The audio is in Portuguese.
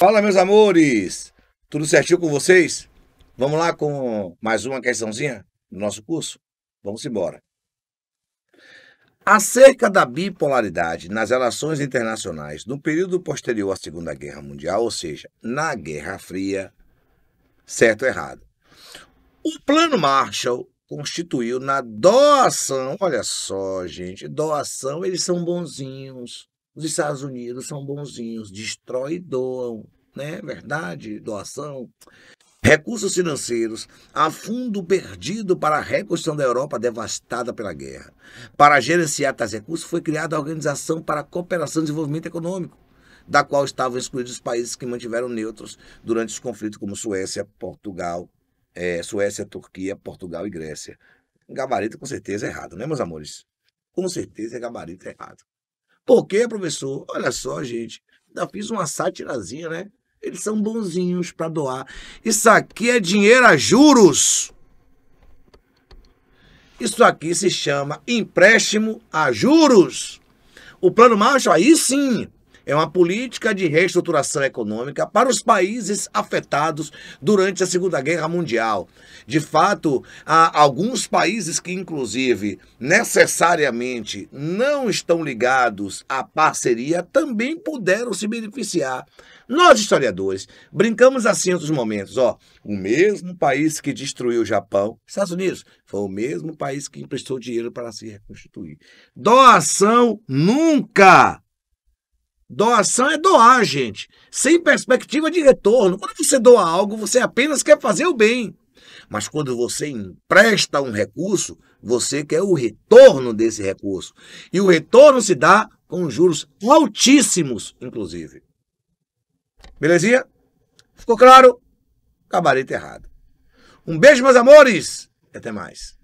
Fala, meus amores! Tudo certinho com vocês? Vamos lá com mais uma questãozinha do nosso curso? Vamos embora. Acerca da bipolaridade nas relações internacionais no período posterior à Segunda Guerra Mundial, ou seja, na Guerra Fria, certo ou errado. O Plano Marshall constituiu na doação, olha só, gente, doação, eles são bonzinhos os Estados Unidos são bonzinhos, destrói e doam, né? Verdade, doação. Recursos financeiros a fundo perdido para a reconstrução da Europa devastada pela guerra. Para gerenciar tais recursos foi criada a Organização para a Cooperação e Desenvolvimento Econômico, da qual estavam excluídos os países que mantiveram neutros durante os conflitos, como Suécia, Portugal, é, Suécia, Turquia, Portugal e Grécia. Gabarito com certeza é errado, né, meus amores? Com certeza é gabarito errado. Por quê, professor? Olha só, gente. Ainda fiz uma sátirazinha, né? Eles são bonzinhos para doar. Isso aqui é dinheiro a juros. Isso aqui se chama empréstimo a juros. O Plano Marshall, aí sim, é uma política de reestruturação econômica para os países afetados durante a Segunda Guerra Mundial. De fato, há alguns países que, inclusive, necessariamente não estão ligados à parceria, também puderam se beneficiar. Nós, historiadores, brincamos assim em outros momentos. Ó, o mesmo país que destruiu o Japão, Estados Unidos, foi o mesmo país que emprestou dinheiro para se reconstituir. Doação nunca! Doação é doar, gente, sem perspectiva de retorno. Quando você doa algo, você apenas quer fazer o bem. Mas quando você empresta um recurso, você quer o retorno desse recurso. E o retorno se dá com juros altíssimos, inclusive. Belezinha? Ficou claro? Gabarito errado. Um beijo, meus amores, e até mais.